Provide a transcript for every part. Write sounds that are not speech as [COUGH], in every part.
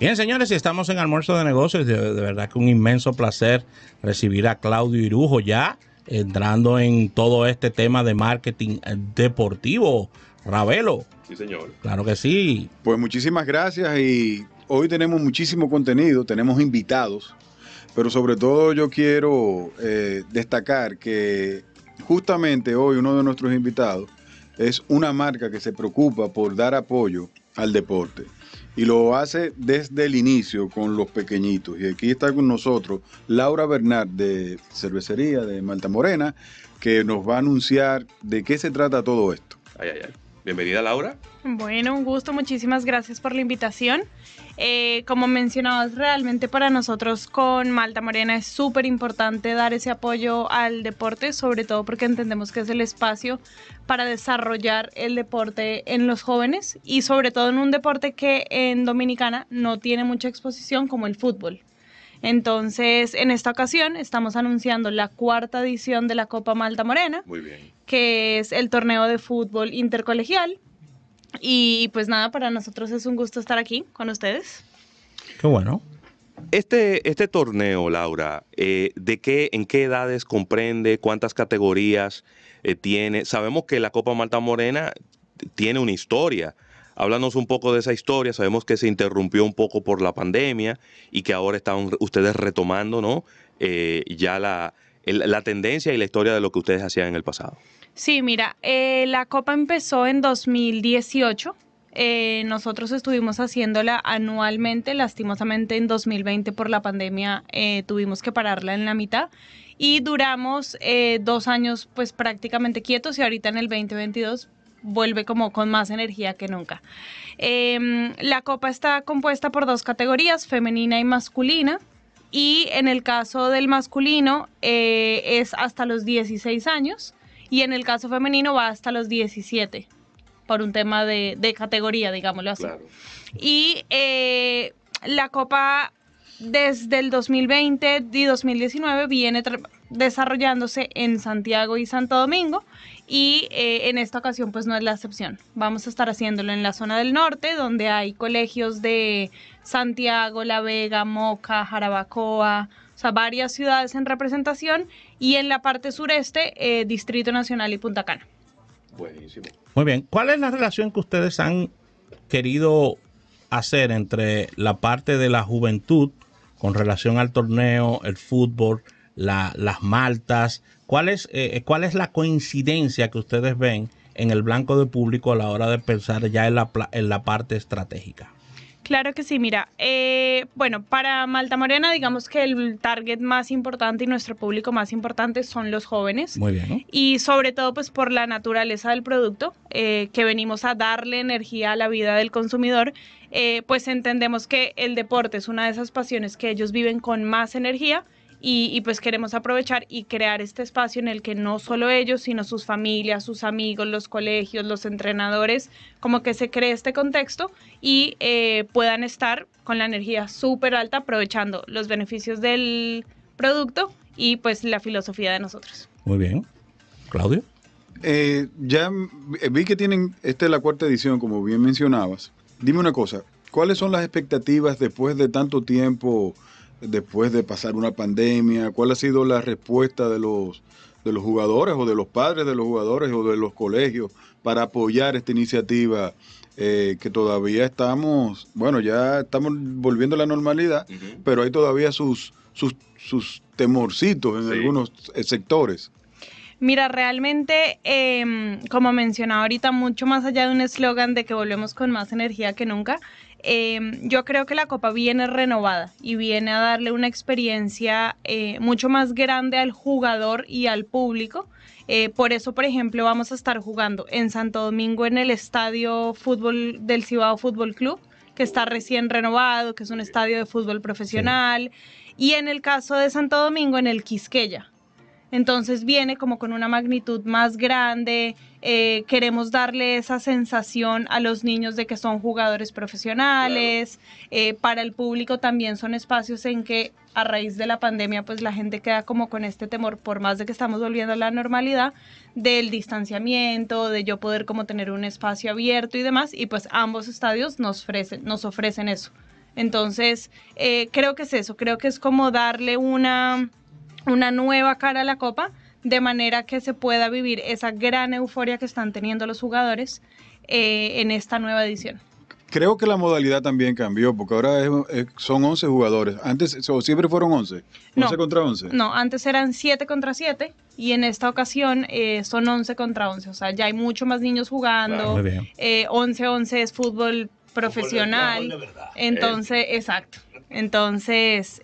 Bien, señores, estamos en almuerzo de negocios. De, verdad que un inmenso placer recibir a Claudio Irujo ya entrando en todo este tema de marketing deportivo. Ravelo. Sí, señor. Claro que sí. Pues muchísimas gracias y hoy tenemos muchísimo contenido, tenemos invitados, pero sobre todo yo quiero eh, destacar que justamente hoy uno de nuestros invitados es una marca que se preocupa por dar apoyo al deporte y lo hace desde el inicio con los pequeñitos. Y aquí está con nosotros Laura Bernard de Cervecería de Malta Morena, que nos va a anunciar de qué se trata todo esto. Ay, ay, ay. Bienvenida Laura. Bueno, un gusto, muchísimas gracias por la invitación. Eh, como mencionabas, realmente para nosotros con Malta Morena es súper importante dar ese apoyo al deporte, sobre todo porque entendemos que es el espacio para desarrollar el deporte en los jóvenes y sobre todo en un deporte que en Dominicana no tiene mucha exposición como el fútbol. Entonces, en esta ocasión estamos anunciando la cuarta edición de la Copa Malta Morena, que es el torneo de fútbol intercolegial. Y pues nada, para nosotros es un gusto estar aquí con ustedes. Qué bueno. Este, este torneo, Laura, eh, ¿de qué, ¿en qué edades comprende? ¿Cuántas categorías eh, tiene? Sabemos que la Copa Malta Morena tiene una historia Háblanos un poco de esa historia. Sabemos que se interrumpió un poco por la pandemia y que ahora están ustedes retomando ¿no? Eh, ya la, la tendencia y la historia de lo que ustedes hacían en el pasado. Sí, mira, eh, la Copa empezó en 2018. Eh, nosotros estuvimos haciéndola anualmente, lastimosamente en 2020 por la pandemia tuvimos que pararla en la mitad y duramos dos años pues prácticamente quietos y ahorita en el 2022 vuelve como con más energía que nunca. Em, la copa está compuesta por dos categorías, femenina y masculina. Y en el caso del masculino eh, es hasta los 16 años y en el caso femenino va hasta los 17 por un tema de, categoría, digámoslo así. Y eh, la copa desde el 2020 y 2019 viene desarrollándose en Santiago y Santo Domingo y eh, en esta ocasión pues no es la excepción. Vamos a estar haciéndolo en la zona del norte, donde hay colegios de Santiago, La Vega, Moca, Jarabacoa, o sea, varias ciudades en representación, y en la parte sureste, eh, Distrito Nacional y Punta Cana. Buenísimo. Muy bien, ¿cuál es la relación que ustedes han querido hacer entre la parte de la juventud con relación al torneo, el fútbol, las maltas, ¿Cuál es, eh, eh, ¿Cuál es la coincidencia que ustedes ven en el blanco de público a la hora de pensar ya en la, en la parte estratégica? Claro que sí, mira, eh, bueno, para Malta Morena digamos que el target más importante y nuestro público más importante son los jóvenes. Muy bien. ¿no? Y sobre todo pues por la naturaleza del producto, que venimos a darle energía a la vida del consumidor, pues entendemos que el deporte es una de esas pasiones que ellos viven con más energía y, pues queremos aprovechar y crear este espacio en el que no solo ellos, sino sus familias, sus amigos, los colegios, los entrenadores, como que se cree este contexto y eh, puedan estar con la energía súper alta aprovechando los beneficios del producto y pues la filosofía de nosotros. Muy bien. Claudio. Eh, ya vi que tienen, esta es la cuarta edición, como bien mencionabas. Dime una cosa, ¿cuáles son las expectativas después de tanto tiempo? después de pasar una pandemia? ¿Cuál ha sido la respuesta de los, de los jugadores o de los padres de los jugadores o de los colegios para apoyar esta iniciativa? Eh, que todavía estamos, bueno, ya estamos volviendo a la normalidad, pero hay todavía sus, sus, sus temorcitos en algunos eh, sectores. Mira, realmente, em, como mencionaba ahorita, mucho más allá de un eslogan de que volvemos con más energía que nunca, Em, yo creo que la Copa viene renovada y viene a darle una experiencia eh, mucho más grande al jugador y al público. Eh, por eso, por ejemplo, vamos a estar jugando en Santo Domingo en el Estadio Fútbol del Cibao Fútbol Club, que está recién renovado, que es un estadio de fútbol profesional, y en el caso de Santo Domingo en el Quisqueya entonces viene como con una magnitud más grande, eh, queremos darle esa sensación a los niños de que son jugadores profesionales, eh, para el público también son espacios en que a raíz de la pandemia pues la gente queda como con este temor, por más de que estamos volviendo a la normalidad, del distanciamiento, de yo poder como tener un espacio abierto y demás, y pues ambos estadios nos ofrecen, nos ofrecen eso. Entonces, eh, creo que es eso, creo que es como darle una una nueva cara a la copa, de manera que se pueda vivir esa gran euforia que están teniendo los jugadores eh, en esta nueva edición. Creo que la modalidad también cambió, porque ahora son 11 jugadores. Antes, siempre fueron 11. 11 contra 11. No, antes eran 7 contra 7 y en esta ocasión eh, son 11 contra 11. O sea, ya hay mucho más niños jugando. 11-11 eh, es fútbol profesional. Entonces, exacto. Entonces,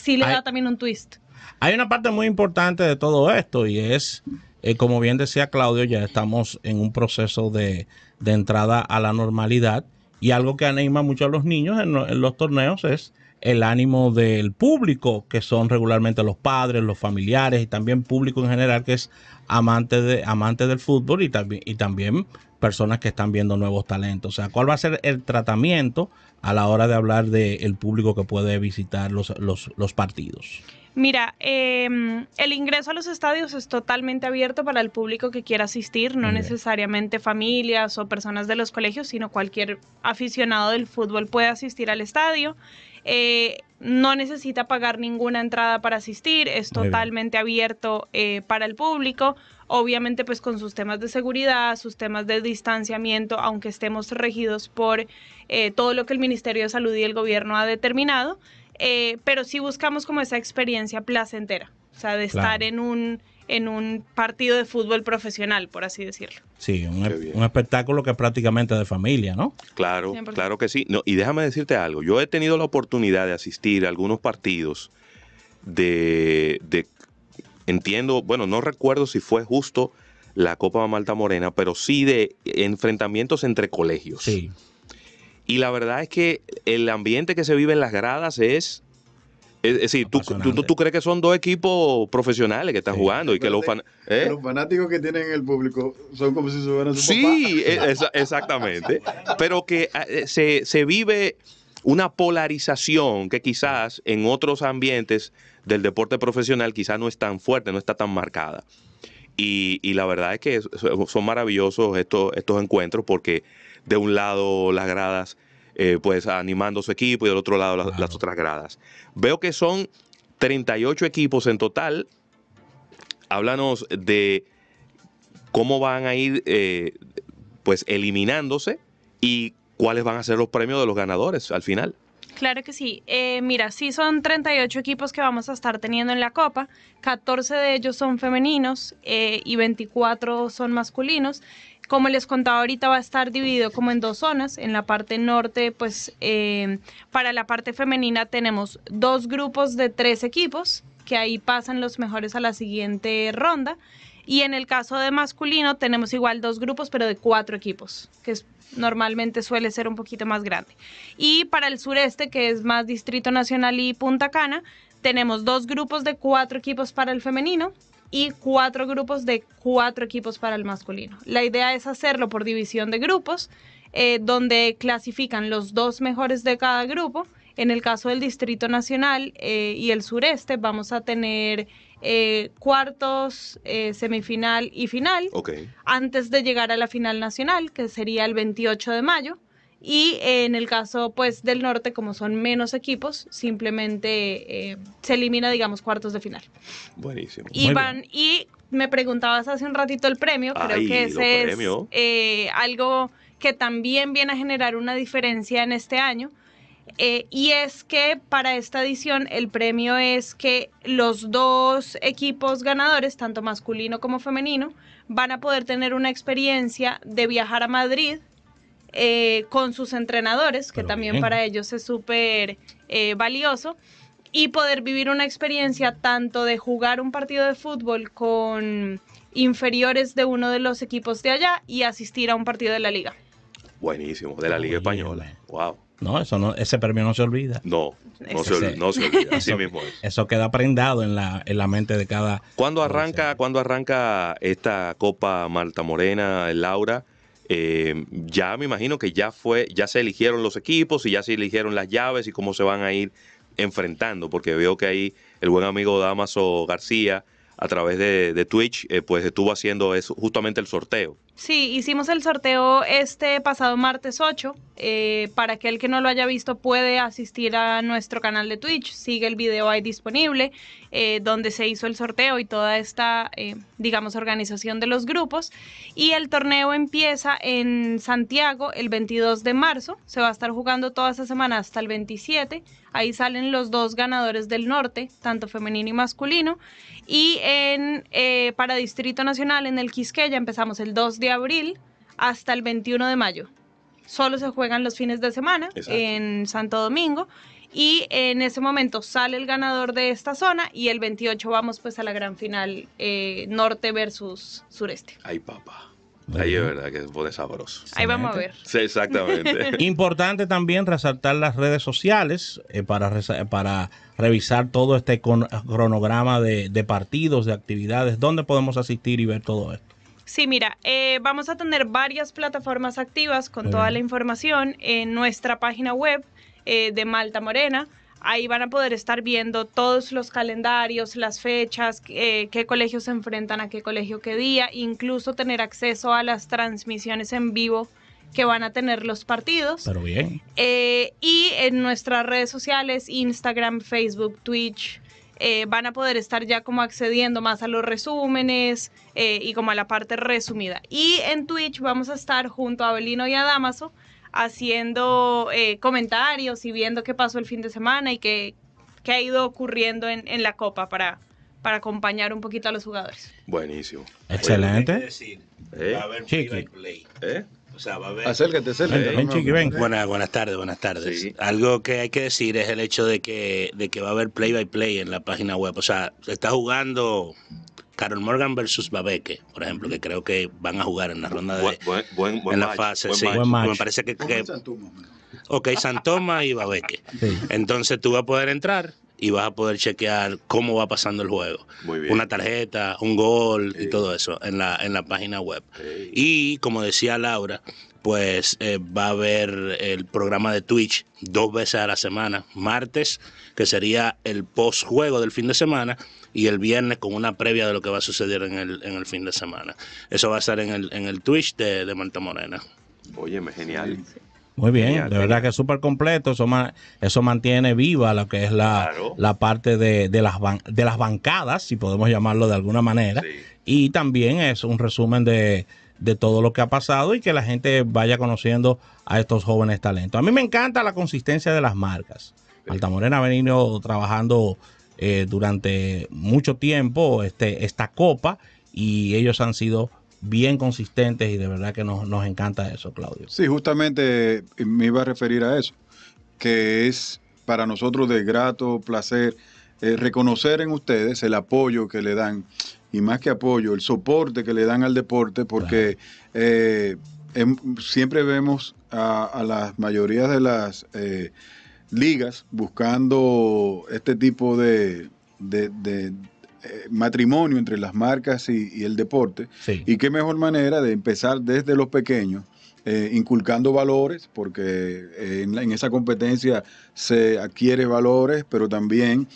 sí le da también un twist. Hay una parte muy importante de todo esto y es, eh, como bien decía Claudio, ya estamos en un proceso de, entrada a la normalidad y algo que anima mucho a los niños en, los torneos es el ánimo del público, que son regularmente los padres, los familiares y también público en general que es amante, de, amante del fútbol y también, y también personas que están viendo nuevos talentos. O sea, ¿cuál va a ser el tratamiento a la hora de hablar del público que puede visitar los, los, los partidos? Mira, em, el ingreso a los estadios es totalmente abierto para el público que quiera asistir, no necesariamente familias o personas de los colegios, sino cualquier aficionado del fútbol puede asistir al estadio. Eh, no necesita pagar ninguna entrada para asistir, es totalmente abierto eh, para el público, obviamente pues con sus temas de seguridad, sus temas de distanciamiento, aunque estemos regidos por eh, todo lo que el Ministerio de Salud y el gobierno ha determinado. Eh, pero sí buscamos como esa experiencia placentera, o sea, de estar en un en un partido de fútbol profesional, por así decirlo. Sí, un, espectáculo que es prácticamente de familia, ¿no? Claro, claro que sí. No, y déjame decirte algo, yo he tenido la oportunidad de asistir a algunos partidos de, de entiendo, bueno, no recuerdo si fue justo la Copa Malta Morena, pero sí de enfrentamientos entre colegios. Sí. Y la verdad es que el ambiente que se vive en las gradas es es decir, tú, tú, crees que son dos equipos profesionales que están jugando y que los, ¿eh? los, fanáticos que tienen el público son como si se hubieran su Sí, e, exactamente. Pero que ah, eh, se, vive una polarización que quizás en otros ambientes del deporte profesional quizás no es tan fuerte, no está tan marcada. Y, y la verdad es que son maravillosos estos, estos encuentros porque de un lado las gradas, eh, pues animando su equipo y del otro lado las, otras gradas. Veo que son 38 equipos en total. Háblanos de cómo van a ir eh, pues eliminándose y cuáles van a ser los premios de los ganadores al final. Claro que sí. Eh, mira, sí son 38 equipos que vamos a estar teniendo en la Copa. 14 de ellos son femeninos y 24 son masculinos. Como les contaba ahorita, va a estar dividido como en dos zonas. En la parte norte, pues eh, para la parte femenina tenemos dos grupos de tres equipos, que ahí pasan los mejores a la siguiente ronda. Y en el caso de masculino tenemos igual dos grupos, pero de cuatro equipos, que normalmente suele ser un poquito más grande. Y para el sureste, que es más Distrito Nacional y Punta Cana, tenemos dos grupos de cuatro equipos para el femenino y cuatro grupos de cuatro equipos para el masculino. La idea es hacerlo por división de grupos, eh, donde clasifican los dos mejores de cada grupo. En el caso del Distrito Nacional eh, y el Sureste vamos a tener eh, cuartos, semifinal y final okay. antes de llegar a la final nacional, que sería el 28 de mayo. Y en el caso pues del norte, como son menos equipos, simplemente eh, se elimina, digamos, cuartos de final. Buenísimo. Y y me preguntabas hace un ratito el premio, creo que ese es eh, algo que también viene a generar una diferencia en este año. Eh, y es que para esta edición el premio es que los dos equipos ganadores, tanto masculino como femenino, van a poder tener una experiencia de viajar a Madrid eh, con sus entrenadores, que también para ellos es súper eh, valioso, y poder vivir una experiencia tanto de jugar un partido de fútbol con inferiores de uno de los equipos de allá y asistir a un partido de la liga. Buenísimo, de la Liga Española. Wow. No, eso no, ese premio no se olvida. No, no, se, olvida. eso, mismo Eso queda prendado en la, en la mente de cada. ¿Cuándo arranca, ¿cuándo arranca esta Copa Malta Morena, Laura? Eh, ya me imagino que ya fue, ya se eligieron los equipos y ya se eligieron las llaves y cómo se van a ir enfrentando, porque veo que ahí el buen amigo Damaso García a través de, Twitch, eh, pues estuvo haciendo eso, justamente el sorteo Sí, hicimos el sorteo este pasado martes 8. Eh, para aquel que no lo haya visto puede asistir a nuestro canal de Twitch. Sigue el video ahí disponible eh, donde se hizo el sorteo y toda esta, eh, digamos, organización de los grupos. Y el torneo empieza en Santiago el 22 de marzo. Se va a estar jugando toda esa semana hasta el 27. Ahí salen los dos ganadores del norte, tanto femenino y masculino. Y en, para Distrito Nacional en el Quisqueya empezamos el 2 de abril hasta el 21 de mayo. Solo se juegan los fines de semana en Santo Domingo y en ese momento sale el ganador de esta zona y el 28 vamos pues a la gran final eh, norte versus sureste. Ay papá. Ahí es verdad que es sabroso. Ahí vamos a ver. Sí, exactamente. [LAUGHS] Importante también resaltar las redes sociales eh, para, para revisar todo este cronograma de, partidos, de actividades, donde podemos asistir y ver todo esto. Sí, mira, eh, vamos a tener varias plataformas activas con toda la información en nuestra página web eh, de Malta Morena. Ahí van a poder estar viendo todos los calendarios, las fechas, eh, qué colegios se enfrentan a qué colegio qué día, incluso tener acceso a las transmisiones en vivo que van a tener los partidos. Pero bien. y en nuestras redes sociales, Instagram, Facebook, Twitch, eh, van a poder estar ya como accediendo más a los resúmenes eh, y como a la parte resumida. Y en Twitch vamos a estar junto a Belino y a Damaso haciendo eh, comentarios y viendo qué pasó el fin de semana y qué, ha ido ocurriendo en, la Copa para, para acompañar un poquito a los jugadores. Buenísimo. Excelente. O sea, va a haber... Acércate, acércate. Ven, buenas tardes, buenas tardes. Algo que hay que decir es el hecho de que, de que va a haber play by play en la página web. O sea, se está jugando Carol Morgan versus Babeque, por ejemplo, que creo que van a jugar en la ronda de. en la fase, Me parece que. ok, Santoma y Babeque. Entonces tú vas a poder entrar y vas a poder chequear cómo va pasando el juego. Una tarjeta, un gol y todo eso en la, en la página web. Y como decía Laura, pues eh, va a haber el programa de Twitch dos veces a la semana, martes, que sería el post-juego del fin de semana, y el viernes con una previa de lo que va a suceder en el, en el fin de semana. Eso va a estar en el, en el Twitch de, de Malta Morena. Óyeme, genial. Muy bien, de verdad que es súper completo, eso, eso mantiene viva lo que es la, la parte de, las de las bancadas, si podemos llamarlo de alguna manera, y también es un resumen de, de todo lo que ha pasado y que la gente vaya conociendo a estos jóvenes talentos. A mí me encanta la consistencia de las marcas. alta Altamorena ha venido trabajando eh, durante mucho tiempo este, esta copa y ellos han sido bien consistentes y de verdad que nos, nos encanta eso, Claudio. Sí, justamente eh, me iba a referir a eso, que es para nosotros de grato placer eh, reconocer en ustedes el apoyo que le dan y más que apoyo, el soporte que le dan al deporte, porque eh, em, siempre vemos a, las mayorías de las ligas buscando este tipo de eh, matrimonio entre las marcas y, el deporte. Y qué mejor manera de empezar desde los pequeños. Eh, inculcando valores, porque eh, en, esa competencia se adquiere valores, pero también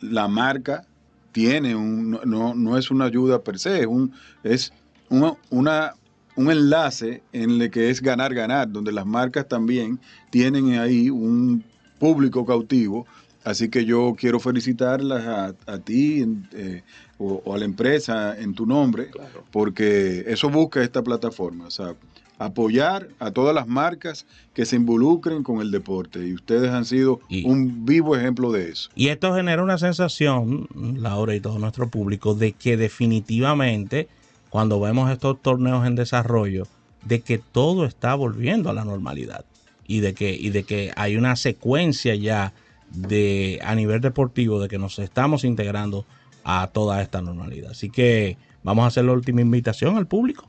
la marca tiene un, no, es una ayuda per se, es un, es una, un enlace en el que es ganar, ganar, donde las marcas también tienen ahí un público cautivo Así que yo quiero felicitarlas a, ti eh, o, a la empresa en tu nombre, porque eso busca esta plataforma, o sea, apoyar a todas las marcas que se involucren con el deporte. Y ustedes han sido un vivo ejemplo de eso. Y esto genera una sensación, Laura y todo nuestro público, de que definitivamente cuando vemos estos torneos en desarrollo, de que todo está volviendo a la normalidad y de que, y de que hay una secuencia ya de a nivel deportivo de que nos estamos integrando a toda esta normalidad. Así que vamos a hacer la última invitación al público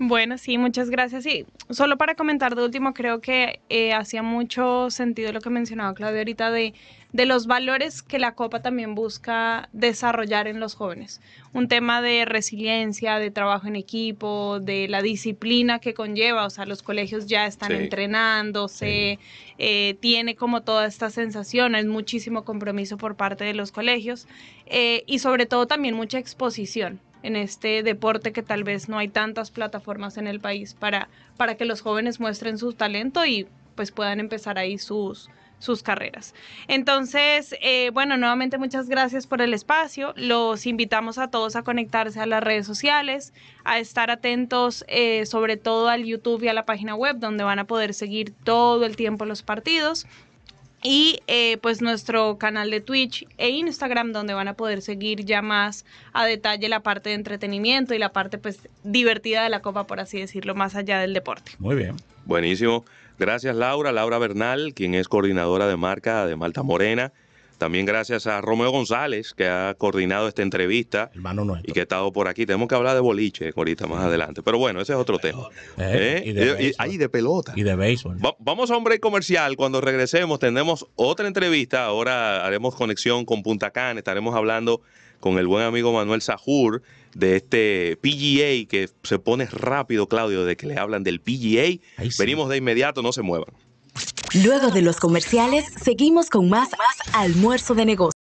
bueno, sí, muchas gracias. Y solo para comentar de último, creo que eh, hacía mucho sentido lo que mencionaba Claudia ahorita de, los valores que la Copa también busca desarrollar en los jóvenes. Un tema de resiliencia, de trabajo en equipo, de la disciplina que conlleva. O sea, los colegios ya están entrenándose, eh, tiene como toda esta sensación, es muchísimo compromiso por parte de los colegios eh, y sobre todo también mucha exposición en este deporte que tal vez no hay tantas plataformas en el país para, para que los jóvenes muestren su talento y pues puedan empezar ahí sus, sus carreras. Entonces, eh, bueno, nuevamente muchas gracias por el espacio. Los invitamos a todos a conectarse a las redes sociales, a estar atentos eh, sobre todo al YouTube y a la página web, donde van a poder seguir todo el tiempo los partidos. Y eh, pues nuestro canal de Twitch e Instagram donde van a poder seguir ya más a detalle la parte de entretenimiento y la parte pues divertida de la copa, por así decirlo, más allá del deporte. Muy bien. Buenísimo. Gracias Laura, Laura Bernal, quien es coordinadora de marca de Malta Morena. También gracias a Romeo González, que ha coordinado esta entrevista Hermano nuestro. y que ha estado por aquí. Tenemos que hablar de boliche ahorita más adelante. Pero bueno, ese es otro tema. Eh, eh Y eh, de, pelota. Y de béisbol. vamos a un break comercial. Cuando regresemos tendremos otra entrevista. Ahora haremos conexión con Punta Cana. Estaremos hablando con el buen amigo Manuel Sajur de este PGA que se pone rápido, Claudio, de que le hablan del PGA. Venimos de inmediato, no se muevan. Luego de los comerciales, seguimos con más, más almuerzo de negocios.